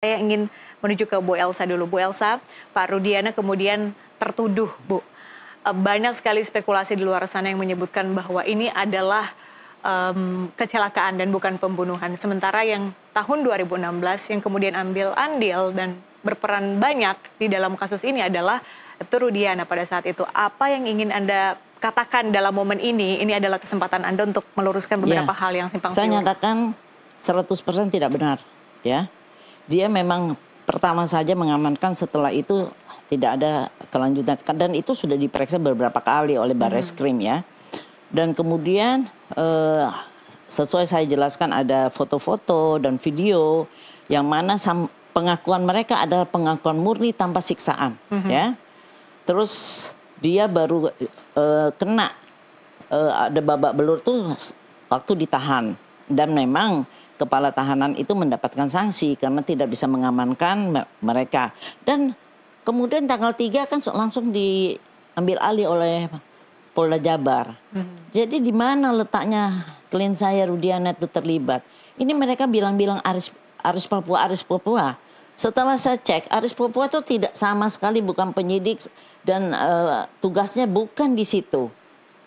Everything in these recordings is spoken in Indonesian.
Saya ingin menuju ke Bu Elsa dulu. Bu Elsa, Pak Rudiana kemudian tertuduh, Bu. Eh, banyak sekali spekulasi di luar sana yang menyebutkan bahwa ini adalah um, kecelakaan dan bukan pembunuhan. Sementara yang tahun 2016 yang kemudian ambil andil dan berperan banyak di dalam kasus ini adalah itu Rudiana pada saat itu. Apa yang ingin Anda katakan dalam momen ini? Ini adalah kesempatan Anda untuk meluruskan iya. beberapa ya, hal yang simpang siur. Saya nyatakan 100% tidak benar, ya dia memang pertama saja mengamankan setelah itu tidak ada kelanjutan dan itu sudah diperiksa beberapa kali oleh Baris hmm. ya. Dan kemudian eh, sesuai saya jelaskan ada foto-foto dan video yang mana pengakuan mereka adalah pengakuan murni tanpa siksaan hmm. ya. Terus dia baru eh, kena eh, ada babak belur tuh waktu ditahan dan memang kepala tahanan itu mendapatkan sanksi karena tidak bisa mengamankan mereka. Dan kemudian tanggal 3 kan langsung diambil alih oleh Polda Jabar. Hmm. Jadi di mana letaknya klien saya Rudiana itu terlibat? Ini mereka bilang-bilang Aris Aris Papua, Aris Papua. Setelah saya cek, Aris Papua itu tidak sama sekali bukan penyidik dan uh, tugasnya bukan di situ.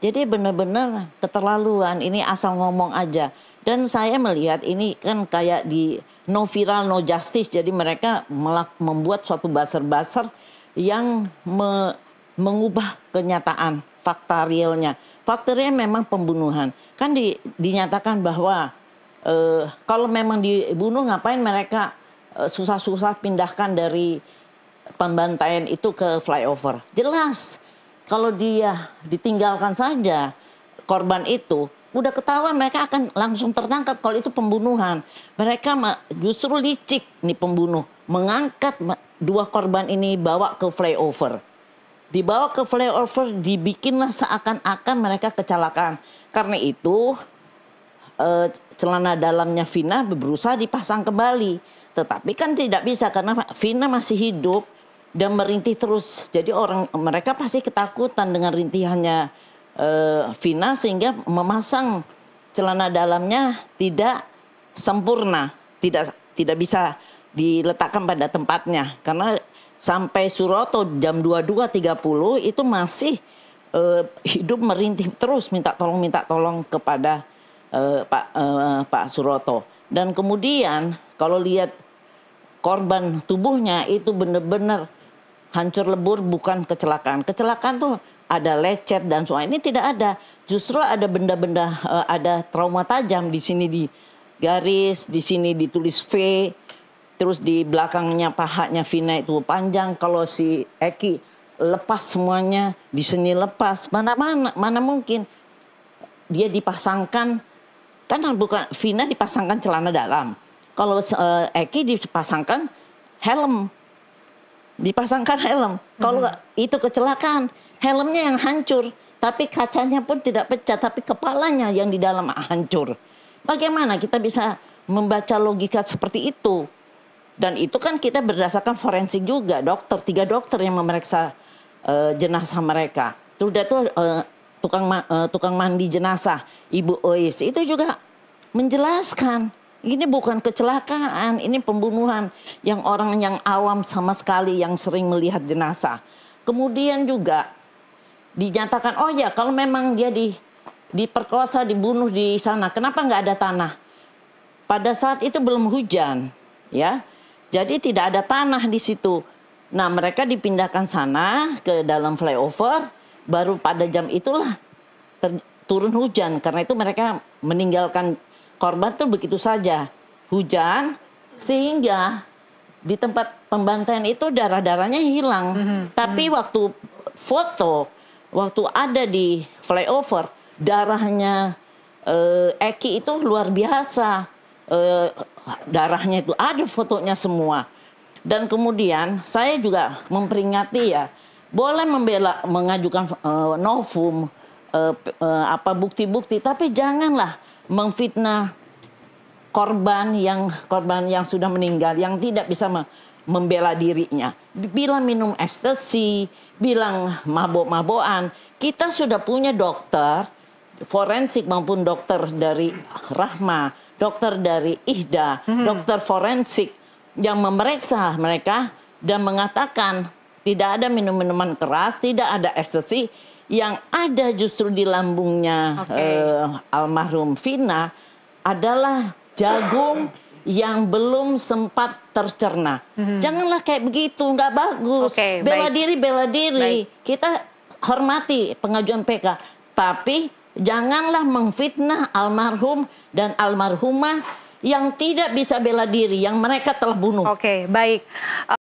Jadi benar-benar keterlaluan, ini asal ngomong aja. Dan saya melihat ini kan kayak di no viral no justice jadi mereka membuat suatu basar-basar yang me mengubah kenyataan fakta realnya. Fakta memang pembunuhan. Kan di, dinyatakan bahwa e, kalau memang dibunuh ngapain mereka eh, susah-susah pindahkan dari pembantaian itu ke flyover. Jelas kalau dia ditinggalkan saja korban itu udah ketahuan mereka akan langsung tertangkap kalau itu pembunuhan. Mereka justru licik nih pembunuh, mengangkat dua korban ini bawa ke flyover. Dibawa ke flyover dibikinlah seakan-akan mereka kecelakaan. Karena itu eh, celana dalamnya Vina berusaha dipasang kembali. Tetapi kan tidak bisa karena Vina masih hidup dan merintih terus. Jadi orang mereka pasti ketakutan dengan rintihannya Vina eh, sehingga memasang celana dalamnya tidak sempurna, tidak tidak bisa diletakkan pada tempatnya karena sampai Suroto jam 22.30 itu masih uh, hidup merintih terus minta tolong minta tolong kepada uh, Pak uh, Pak Suroto dan kemudian kalau lihat korban tubuhnya itu benar-benar hancur lebur bukan kecelakaan. Kecelakaan tuh ada lecet dan semua ini tidak ada. Justru ada benda-benda eh, ada trauma tajam di sini di garis, di sini ditulis V, terus di belakangnya pahanya Vina itu panjang. Kalau si Eki lepas semuanya, di sini lepas. Mana-mana, mana mungkin dia dipasangkan kan bukan Vina dipasangkan celana dalam. Kalau eh, Eki dipasangkan helm dipasangkan helm. Kalau hmm. itu kecelakaan, helmnya yang hancur, tapi kacanya pun tidak pecah, tapi kepalanya yang di dalam hancur. Bagaimana kita bisa membaca logika seperti itu? Dan itu kan kita berdasarkan forensik juga, dokter, tiga dokter yang memeriksa uh, jenazah mereka. Sudah tuh uh, tukang ma uh, tukang mandi jenazah Ibu Ois itu juga menjelaskan ini bukan kecelakaan, ini pembunuhan yang orang yang awam sama sekali yang sering melihat jenazah. Kemudian juga dinyatakan, oh ya kalau memang dia di, diperkosa, dibunuh di sana, kenapa nggak ada tanah? Pada saat itu belum hujan, ya. Jadi tidak ada tanah di situ. Nah mereka dipindahkan sana ke dalam flyover, baru pada jam itulah turun hujan. Karena itu mereka meninggalkan korban tuh begitu saja hujan sehingga di tempat pembantaian itu darah-darahnya hilang. Mm -hmm. Tapi mm -hmm. waktu foto, waktu ada di flyover, darahnya e, Eki itu luar biasa. e, darahnya itu ada fotonya semua. Dan kemudian saya juga memperingati ya, boleh membela mengajukan e, novum e, e, apa bukti-bukti, tapi janganlah memfitnah korban yang korban yang sudah meninggal yang tidak bisa membela dirinya. bilang minum ekstasi, bilang mabok-mabokan, kita sudah punya dokter forensik maupun dokter dari Rahma, dokter dari Ihda, hmm. dokter forensik yang memeriksa mereka dan mengatakan tidak ada minum-minuman keras, tidak ada ekstasi, yang ada justru di lambungnya okay. uh, eh, almarhum Vina adalah jagung yang belum sempat tercerna. Mm hmm. Janganlah kayak begitu, nggak bagus. Okay, bela baik. diri, bela diri. Baik. Kita hormati pengajuan PK, tapi janganlah memfitnah almarhum dan almarhumah yang tidak bisa bela diri, yang mereka telah bunuh. Oke, okay, baik.